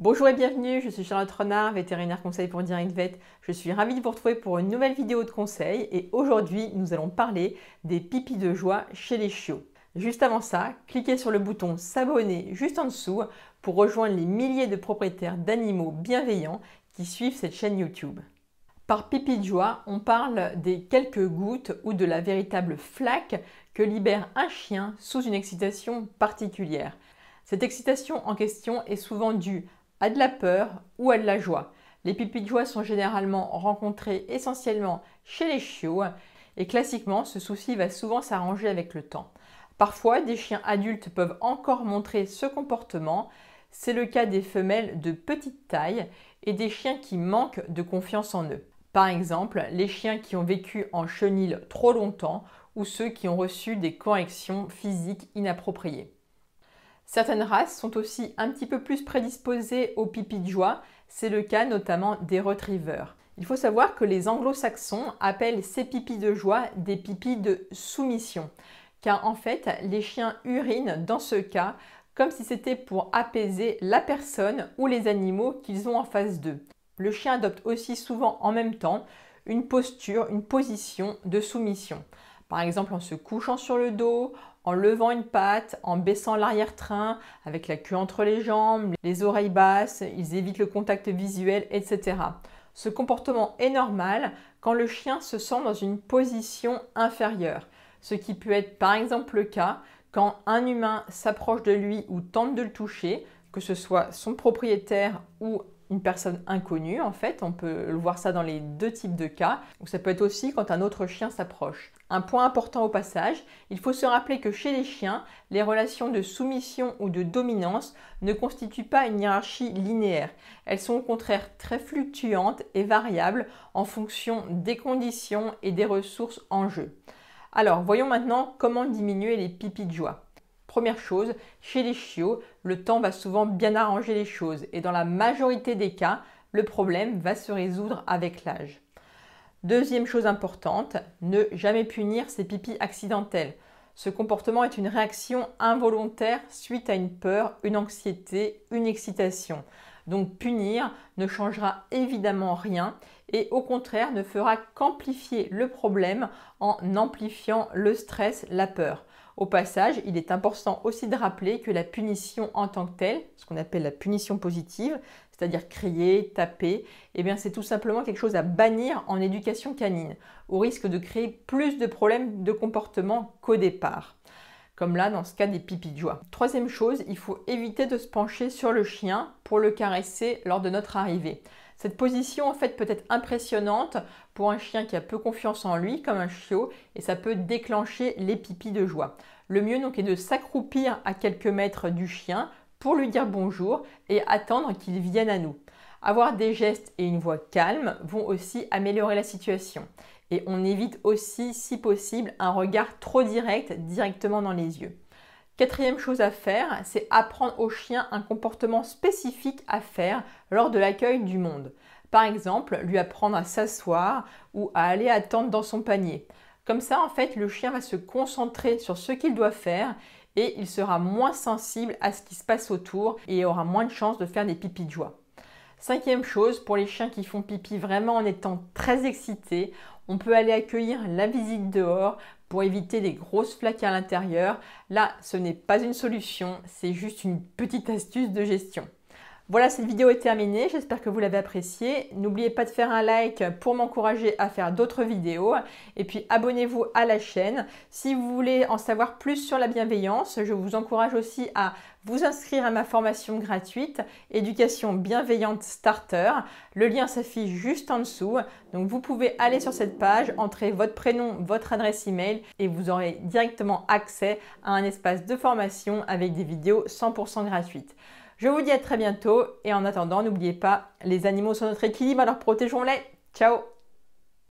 Bonjour et bienvenue, je suis Charlotte Renard, vétérinaire conseil pour Direct Vet. Je suis ravie de vous retrouver pour une nouvelle vidéo de conseil et aujourd'hui nous allons parler des pipis de joie chez les chiots. Juste avant ça, cliquez sur le bouton s'abonner juste en dessous pour rejoindre les milliers de propriétaires d'animaux bienveillants qui suivent cette chaîne YouTube. Par pipi de joie, on parle des quelques gouttes ou de la véritable flaque que libère un chien sous une excitation particulière. Cette excitation en question est souvent due à de la peur ou à de la joie. Les pipis de joie sont généralement rencontrés essentiellement chez les chiots et classiquement ce souci va souvent s'arranger avec le temps. Parfois des chiens adultes peuvent encore montrer ce comportement, c'est le cas des femelles de petite taille et des chiens qui manquent de confiance en eux. Par exemple, les chiens qui ont vécu en chenil trop longtemps ou ceux qui ont reçu des corrections physiques inappropriées. Certaines races sont aussi un petit peu plus prédisposées aux pipis de joie, c'est le cas notamment des retrievers. Il faut savoir que les anglo-saxons appellent ces pipis de joie des pipis de soumission, car en fait les chiens urinent dans ce cas comme si c'était pour apaiser la personne ou les animaux qu'ils ont en face d'eux. Le chien adopte aussi souvent en même temps une posture, une position de soumission. Par exemple en se couchant sur le dos, en levant une patte, en baissant l'arrière-train, avec la queue entre les jambes, les oreilles basses, ils évitent le contact visuel, etc. Ce comportement est normal quand le chien se sent dans une position inférieure, ce qui peut être par exemple le cas quand un humain s'approche de lui ou tente de le toucher, que ce soit son propriétaire ou une personne inconnue en fait, on peut voir ça dans les deux types de cas, ou ça peut être aussi quand un autre chien s'approche. Un point important au passage, il faut se rappeler que chez les chiens, les relations de soumission ou de dominance ne constituent pas une hiérarchie linéaire. Elles sont au contraire très fluctuantes et variables en fonction des conditions et des ressources en jeu. Alors voyons maintenant comment diminuer les pipis de joie. Première chose, chez les chiots, le temps va souvent bien arranger les choses et dans la majorité des cas, le problème va se résoudre avec l'âge. Deuxième chose importante, ne jamais punir ses pipis accidentels. Ce comportement est une réaction involontaire suite à une peur, une anxiété, une excitation. Donc punir ne changera évidemment rien et au contraire ne fera qu'amplifier le problème en amplifiant le stress, la peur. Au passage, il est important aussi de rappeler que la punition en tant que telle, ce qu'on appelle la punition positive, c'est-à-dire crier, taper, eh bien c'est tout simplement quelque chose à bannir en éducation canine, au risque de créer plus de problèmes de comportement qu'au départ. Comme là dans ce cas des pipis de joie. Troisième chose, il faut éviter de se pencher sur le chien pour le caresser lors de notre arrivée. Cette position en fait peut être impressionnante pour un chien qui a peu confiance en lui, comme un chiot, et ça peut déclencher les pipis de joie. Le mieux donc est de s'accroupir à quelques mètres du chien pour lui dire bonjour et attendre qu'il vienne à nous. Avoir des gestes et une voix calme vont aussi améliorer la situation. Et on évite aussi, si possible, un regard trop direct directement dans les yeux. Quatrième chose à faire, c'est apprendre au chien un comportement spécifique à faire lors de l'accueil du monde. Par exemple, lui apprendre à s'asseoir ou à aller attendre dans son panier. Comme ça, en fait, le chien va se concentrer sur ce qu'il doit faire et il sera moins sensible à ce qui se passe autour et aura moins de chances de faire des pipis de joie. Cinquième chose, pour les chiens qui font pipi vraiment en étant très excités, on peut aller accueillir la visite dehors pour éviter des grosses flaques à l'intérieur. Là, ce n'est pas une solution, c'est juste une petite astuce de gestion. Voilà, cette vidéo est terminée. J'espère que vous l'avez appréciée. N'oubliez pas de faire un like pour m'encourager à faire d'autres vidéos. Et puis abonnez-vous à la chaîne. Si vous voulez en savoir plus sur la bienveillance, je vous encourage aussi à vous inscrire à ma formation gratuite Éducation bienveillante starter. Le lien s'affiche juste en dessous. Donc vous pouvez aller sur cette page, entrer votre prénom, votre adresse email et vous aurez directement accès à un espace de formation avec des vidéos 100% gratuites. Je vous dis à très bientôt et en attendant, n'oubliez pas, les animaux sont notre équilibre, alors protégeons-les. Ciao